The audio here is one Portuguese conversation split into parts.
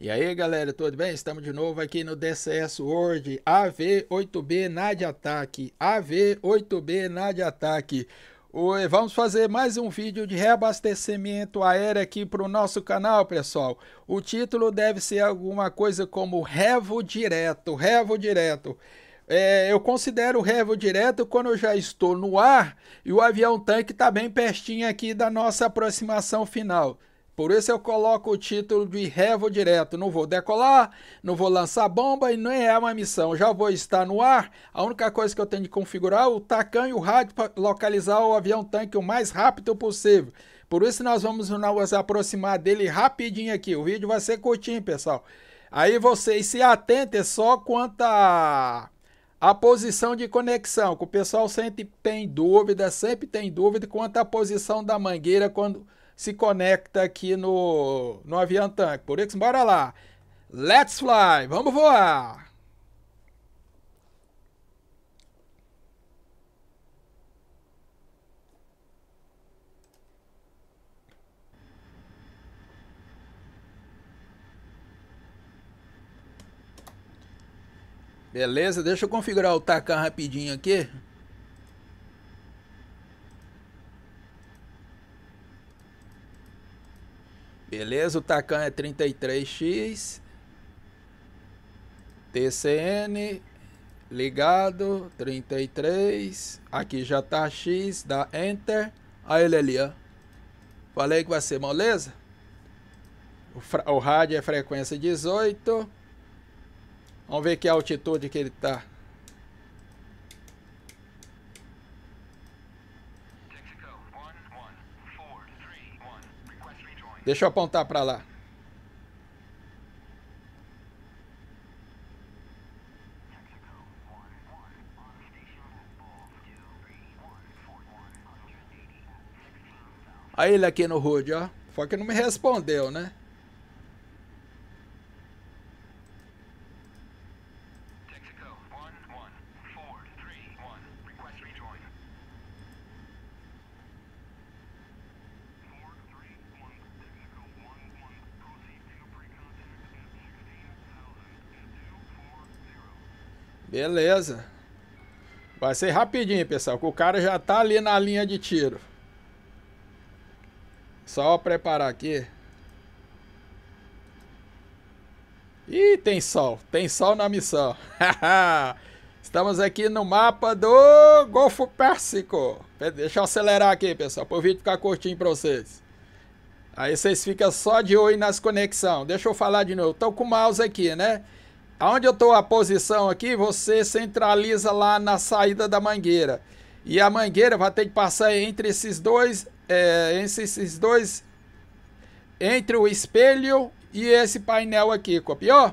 E aí galera, tudo bem? Estamos de novo aqui no DCS World AV8B na de ataque, AV8B na de ataque. Oi, vamos fazer mais um vídeo de reabastecimento aéreo aqui para o nosso canal, pessoal. O título deve ser alguma coisa como Revo Direto, Revo Direto. É, eu considero o revo direto quando eu já estou no ar e o avião tanque está bem pertinho aqui da nossa aproximação final. Por isso eu coloco o título de Revo Direto. Não vou decolar, não vou lançar bomba e nem é uma missão. Já vou estar no ar. A única coisa que eu tenho de configurar é o tacan e o rádio para localizar o avião tanque o mais rápido possível. Por isso nós vamos nos aproximar dele rapidinho aqui. O vídeo vai ser curtinho, pessoal. Aí vocês se atentem só quanto a a posição de conexão, que o pessoal sempre tem dúvida, sempre tem dúvida quanto à posição da mangueira quando se conecta aqui no, no Avião Tanque. Por isso, bora lá. Let's fly, vamos voar! Beleza, deixa eu configurar o Takan rapidinho aqui. Beleza, o Tacan é 33X. TCN ligado, 33. Aqui já tá X, dá Enter. Olha ele ali, ó. Falei que vai ser moleza. O, o rádio é frequência 18. Vamos ver que altitude que ele tá. Deixa eu apontar para lá. Aí ele aqui no Hood, ó. Foi que não me respondeu, né? Beleza. Vai ser rapidinho, pessoal, que o cara já tá ali na linha de tiro. Só preparar aqui. Ih, tem sol. Tem sol na missão. Estamos aqui no mapa do Golfo Pérsico. Deixa eu acelerar aqui, pessoal, para o vídeo ficar curtinho para vocês. Aí vocês ficam só de olho nas conexões. Deixa eu falar de novo. Estou com o mouse aqui, né? Aonde eu estou a posição aqui, você centraliza lá na saída da mangueira. E a mangueira vai ter que passar entre esses dois, é, entre esses dois, entre o espelho e esse painel aqui, copiou?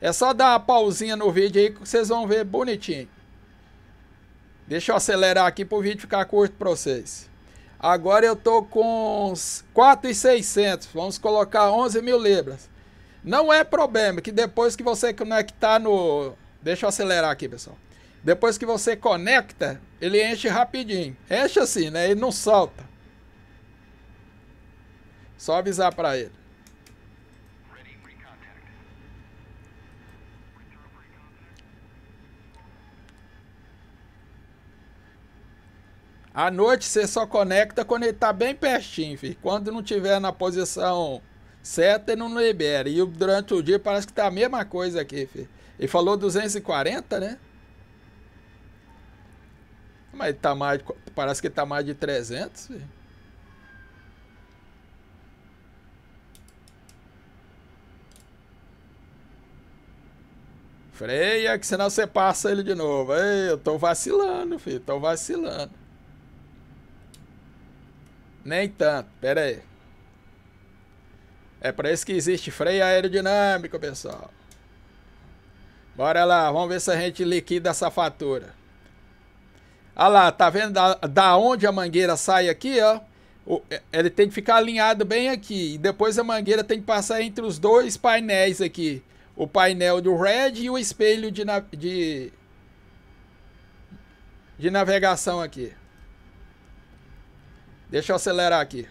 É só dar uma pausinha no vídeo aí que vocês vão ver bonitinho. Deixa eu acelerar aqui para o vídeo ficar curto para vocês. Agora eu tô com 4,600. Vamos colocar 11 mil libras. Não é problema que depois que você conectar no. Deixa eu acelerar aqui, pessoal. Depois que você conecta, ele enche rapidinho. Enche assim, né? Ele não solta. Só avisar para ele. À noite você só conecta quando ele tá bem pertinho, filho. Quando não tiver na posição seta e não libera. E durante o dia parece que tá a mesma coisa aqui, filho. Ele falou 240, né? Mas tá mais de, parece que tá mais de 300, filho. Freia, que senão você passa ele de novo. Ei, eu tô vacilando, filho. Tô vacilando. Nem tanto. Pera aí. É para isso que existe freio aerodinâmico, pessoal. Bora lá, vamos ver se a gente liquida essa fatura. Olha lá, tá vendo da, da onde a mangueira sai aqui, ó? O, é, ele tem que ficar alinhado bem aqui. E depois a mangueira tem que passar entre os dois painéis aqui. O painel do red e o espelho de, de, de navegação aqui. Deixa eu acelerar aqui.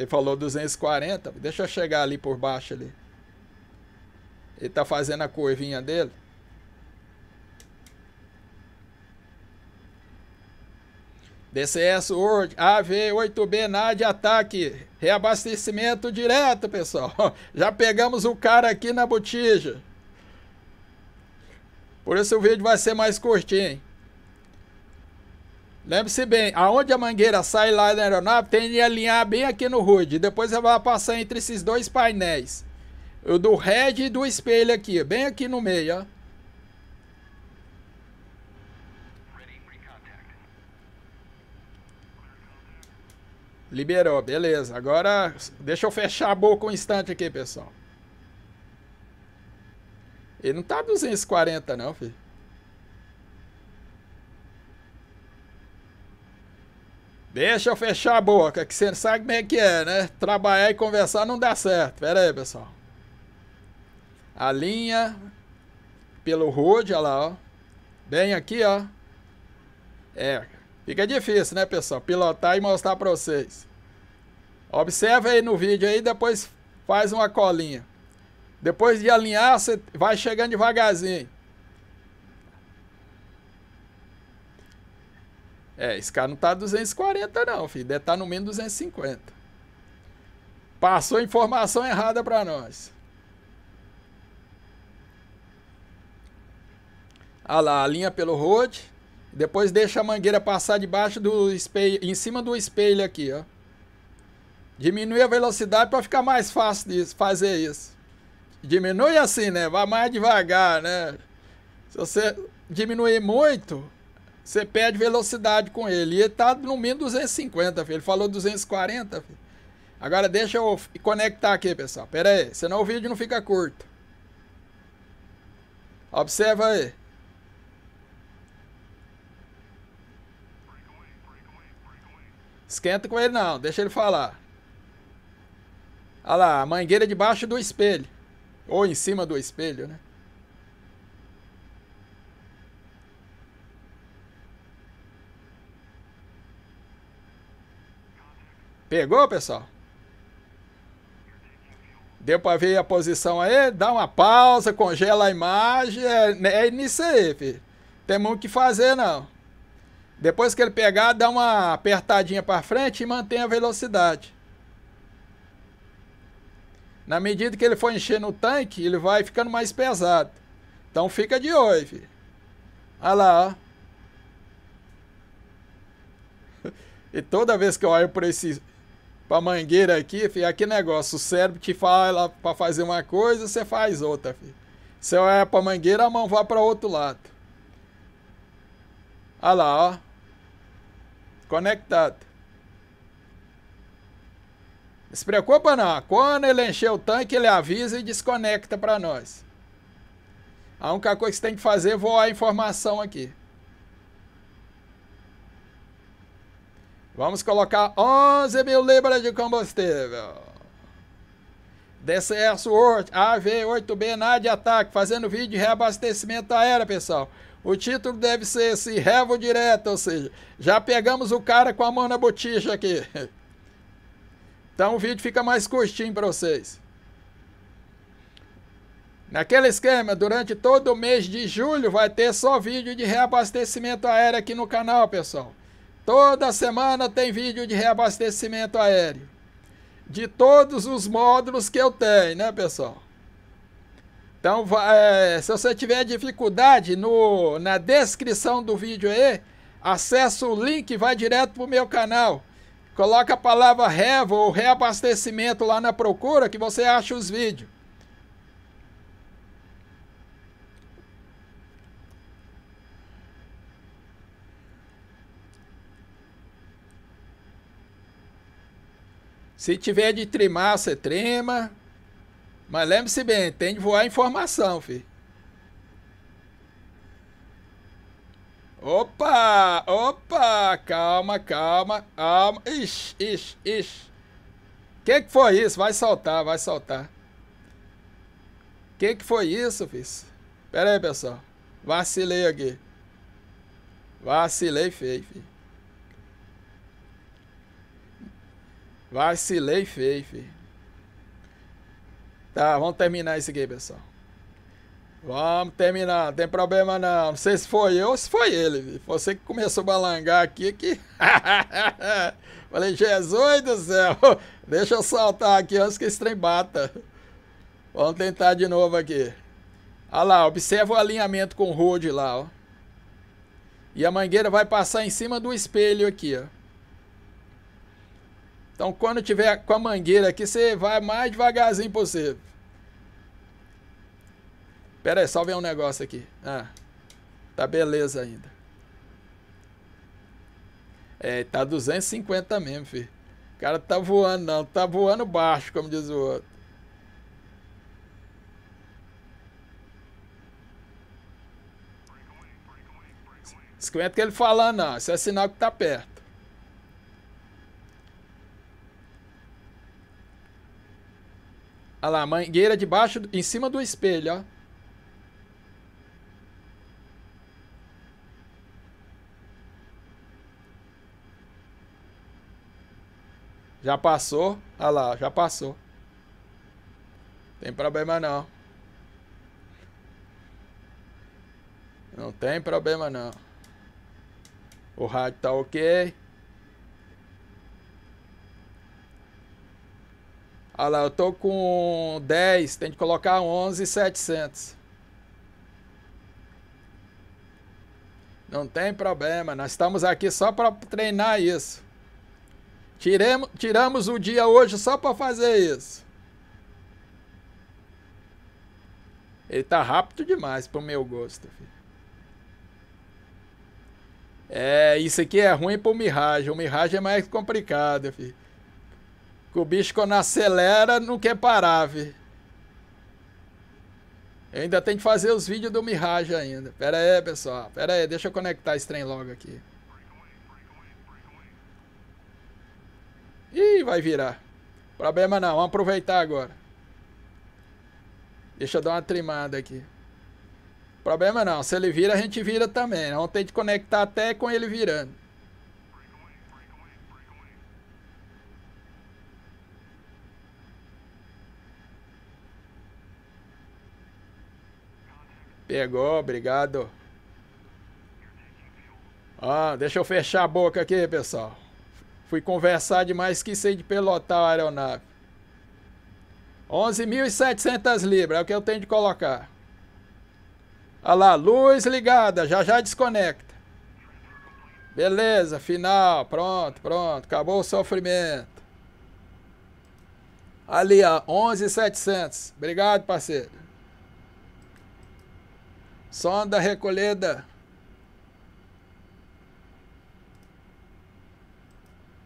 Ele falou 240. Deixa eu chegar ali por baixo ali. Ele tá fazendo a curvinha dele. DCS World AV8B, NAD, ataque. Reabastecimento direto, pessoal. Já pegamos o cara aqui na botija. Por isso o vídeo vai ser mais curtinho. Lembre-se bem, aonde a mangueira sai lá da aeronave, tem que alinhar bem aqui no HUD. Depois ela vai passar entre esses dois painéis. O do head e do espelho aqui, bem aqui no meio, ó. Liberou, beleza. Agora, deixa eu fechar a boca um instante aqui, pessoal. Ele não tá 240 não, filho. Deixa eu fechar a boca, que você não sabe como é que é, né? Trabalhar e conversar não dá certo. Pera aí, pessoal. A linha pelo road, olha lá, ó. Bem aqui, ó. É, fica difícil, né, pessoal? Pilotar e mostrar para vocês. Observe aí no vídeo aí, depois faz uma colinha. Depois de alinhar, você vai chegando devagarzinho. É, esse cara não tá 240 não, filho. Deve estar tá no menos 250. Passou informação errada para nós. Ah lá, alinha pelo road. Depois deixa a mangueira passar debaixo do espelho, em cima do espelho aqui, ó. Diminui a velocidade para ficar mais fácil de fazer isso. Diminui assim, né? Vai mais devagar, né? Se você diminuir muito, você perde velocidade com ele. E ele tá no mínimo 250, filho. Ele falou 240, filho. Agora deixa eu conectar aqui, pessoal. Pera aí, senão o vídeo não fica curto. Observa aí. Esquenta com ele não, deixa ele falar. Olha lá, a mangueira debaixo do espelho. Ou em cima do espelho, né? Pegou, pessoal? Deu para ver a posição aí? Dá uma pausa, congela a imagem. É, né, é nisso aí, filho. Tem muito o que fazer, não. Depois que ele pegar, dá uma apertadinha para frente e mantém a velocidade. Na medida que ele for enchendo o tanque, ele vai ficando mais pesado. Então fica de olho, filho. Olha lá, ó. E toda vez que eu olho por esse pra mangueira aqui, filho, aqui é negócio, o cérebro te fala pra fazer uma coisa, você faz outra, filho. eu é pra mangueira, a mão vai pra outro lado. Olha lá, ó. Conectado. Não se preocupa não. Quando ele encher o tanque, ele avisa e desconecta para nós. A única coisa que você tem que fazer é voar a informação aqui. Vamos colocar 11 mil libras de combustível. DCS World AV-8B NAD ataque, fazendo vídeo de reabastecimento aéreo, pessoal. O título deve ser esse, revo direto, ou seja, já pegamos o cara com a mão na botija aqui. Então o vídeo fica mais curtinho para vocês. Naquele esquema, durante todo o mês de julho vai ter só vídeo de reabastecimento aéreo aqui no canal, pessoal. Toda semana tem vídeo de reabastecimento aéreo. De todos os módulos que eu tenho, né, pessoal? Então, é, se você tiver dificuldade, no, na descrição do vídeo aí, acessa o link e vai direto para o meu canal. Coloca a palavra REVO ou reabastecimento lá na procura que você acha os vídeos. Se tiver de trimar, você trema. Mas lembre-se bem, tem de voar informação, filho. Opa! Opa! Calma, calma, calma. Ixi, ixi, ixi. Que que foi isso? Vai soltar, vai soltar. Que que foi isso, filho? Pera aí, pessoal. Vacilei aqui. Vacilei feio, filho. Vacilei feio, filho. Tá, vamos terminar isso aqui, pessoal. Vamos terminar, não tem problema não. Não sei se foi eu ou se foi ele. Filho. Você que começou a balangar aqui. Que... Falei, Jesus do céu, deixa eu saltar aqui antes que esse trem bata. Vamos tentar de novo aqui. Olha lá, observa o alinhamento com o road lá, ó. E a mangueira vai passar em cima do espelho aqui, ó. Então, quando tiver com a mangueira aqui, você vai mais devagarzinho possível. Pera aí, só vem um negócio aqui. Ah, tá beleza ainda. É, tá 250 mesmo, filho. O cara tá voando, não. Tá voando baixo, como diz o outro. Esquenta que ele falando, não. Isso é sinal que tá perto. Olha lá, mangueira debaixo, em cima do espelho, ó. Já passou? Olha lá, já passou. Tem problema não. Não tem problema não. O rádio tá ok. Olha lá, eu tô com 10, tem que colocar 11,700. Não tem problema, nós estamos aqui só para treinar isso. Tiremos, tiramos o dia hoje só para fazer isso. Ele tá rápido demais pro meu gosto. Filho. É, isso aqui é ruim pro Mirage. O Mirage é mais complicado, filho. Que o bicho quando acelera não quer parar, viu? Eu ainda tenho que fazer os vídeos do Mirage ainda. Pera aí, pessoal. Pera aí, deixa eu conectar esse trem logo aqui. Ih, vai virar. Problema não, vamos aproveitar agora. Deixa eu dar uma trimada aqui. Problema não, se ele vira, a gente vira também. Né? Vamos tem que conectar até com ele virando. Pegou, obrigado. Ah, deixa eu fechar a boca aqui, pessoal. Fui conversar demais, que sei de pelotar a aeronave. 11.700 libras, é o que eu tenho de colocar. Olha lá, luz ligada, já já desconecta. Beleza, final, pronto, pronto, acabou o sofrimento. Ali, ó, 11.700. Obrigado, parceiro. Sonda recolhida.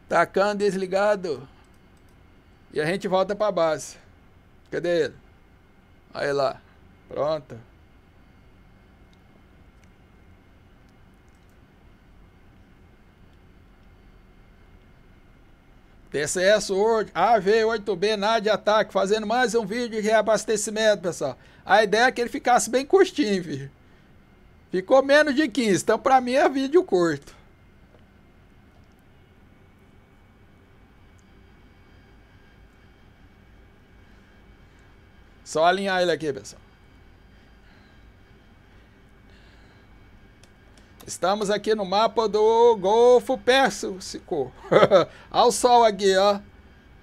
Tacando tá desligado. E a gente volta para base. Cadê ele? Aí lá. Pronto. TCS World AV8B nada de ataque, fazendo mais um vídeo de reabastecimento, pessoal. A ideia é que ele ficasse bem curtinho, filho. Ficou menos de 15, então para mim é vídeo curto. Só alinhar ele aqui, pessoal. Estamos aqui no mapa do Golfo Pérsico. Olha o sol aqui, ó.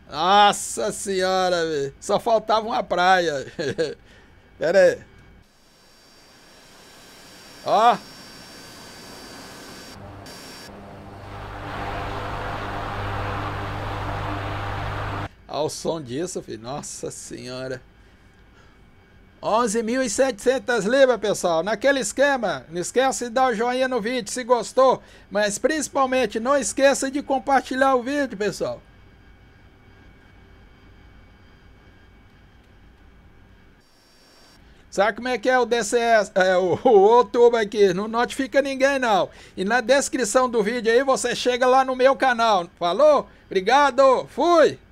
Nossa senhora, véio. só faltava uma praia. Pera aí. Ó. Ao som disso, filho. Nossa senhora. 11.700 libras, pessoal. Naquele esquema, não esquece de dar o joinha no vídeo se gostou, mas principalmente não esqueça de compartilhar o vídeo, pessoal. Sabe como é que é o DCS, é, o, o outubro aqui? Não notifica ninguém, não. E na descrição do vídeo aí você chega lá no meu canal. Falou? Obrigado, fui!